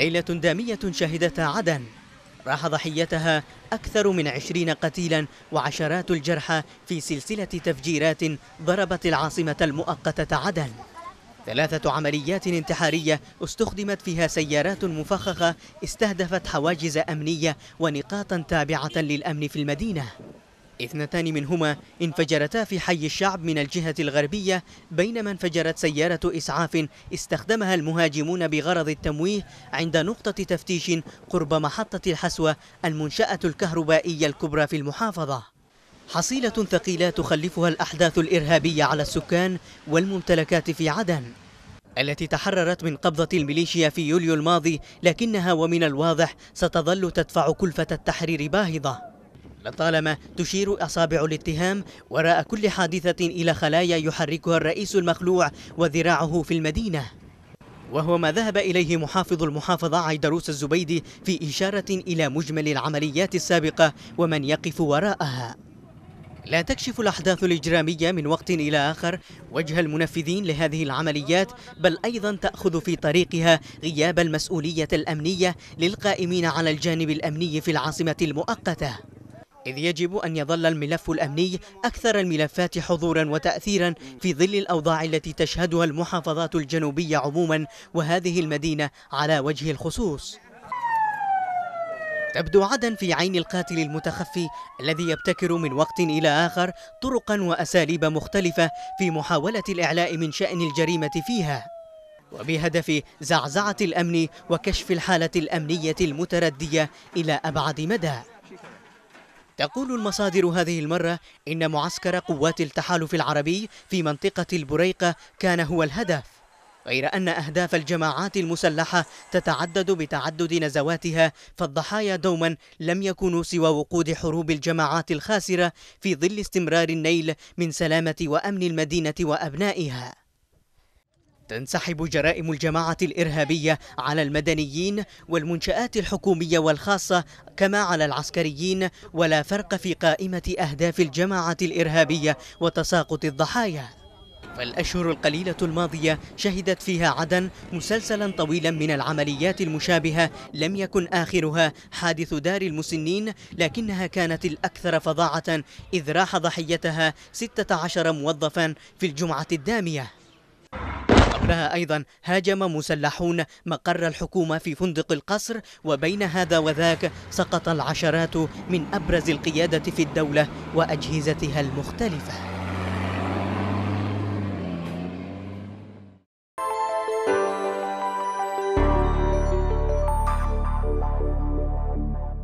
ليلة دامية شهدتها عدن راح ضحيتها أكثر من عشرين قتيلا وعشرات الجرحى في سلسلة تفجيرات ضربت العاصمة المؤقتة عدن ثلاثة عمليات انتحارية استخدمت فيها سيارات مفخخة استهدفت حواجز أمنية ونقاطا تابعة للأمن في المدينة اثنتان منهما انفجرتا في حي الشعب من الجهة الغربية بينما انفجرت سيارة إسعاف استخدمها المهاجمون بغرض التمويه عند نقطة تفتيش قرب محطة الحسوة المنشأة الكهربائية الكبرى في المحافظة حصيلة ثقيلة تخلفها الأحداث الإرهابية على السكان والممتلكات في عدن التي تحررت من قبضة الميليشيا في يوليو الماضي لكنها ومن الواضح ستظل تدفع كلفة التحرير باهظة لطالما تشير أصابع الاتهام وراء كل حادثة إلى خلايا يحركها الرئيس المخلوع وذراعه في المدينة وهو ما ذهب إليه محافظ المحافظة عيدروس الزبيدي في إشارة إلى مجمل العمليات السابقة ومن يقف وراءها لا تكشف الأحداث الإجرامية من وقت إلى آخر وجه المنفذين لهذه العمليات بل أيضا تأخذ في طريقها غياب المسؤولية الأمنية للقائمين على الجانب الأمني في العاصمة المؤقتة إذ يجب أن يظل الملف الأمني أكثر الملفات حضورا وتأثيرا في ظل الأوضاع التي تشهدها المحافظات الجنوبية عموما وهذه المدينة على وجه الخصوص تبدو عدن في عين القاتل المتخفي الذي يبتكر من وقت إلى آخر طرقا وأساليب مختلفة في محاولة الإعلاء من شأن الجريمة فيها وبهدف زعزعة الأمن وكشف الحالة الأمنية المتردية إلى أبعد مدى تقول المصادر هذه المرة إن معسكر قوات التحالف العربي في منطقة البريقة كان هو الهدف غير أن أهداف الجماعات المسلحة تتعدد بتعدد نزواتها فالضحايا دوما لم يكونوا سوى وقود حروب الجماعات الخاسرة في ظل استمرار النيل من سلامة وأمن المدينة وأبنائها تنسحب جرائم الجماعة الإرهابية على المدنيين والمنشآت الحكومية والخاصة كما على العسكريين ولا فرق في قائمة أهداف الجماعة الإرهابية وتساقط الضحايا فالأشهر القليلة الماضية شهدت فيها عدن مسلسلا طويلا من العمليات المشابهة لم يكن آخرها حادث دار المسنين لكنها كانت الأكثر فظاعة إذ راح ضحيتها 16 موظفا في الجمعة الدامية شابها أيضا هاجم مسلحون مقر الحكومة في فندق القصر وبين هذا وذاك سقط العشرات من أبرز القيادة في الدولة وأجهزتها المختلفة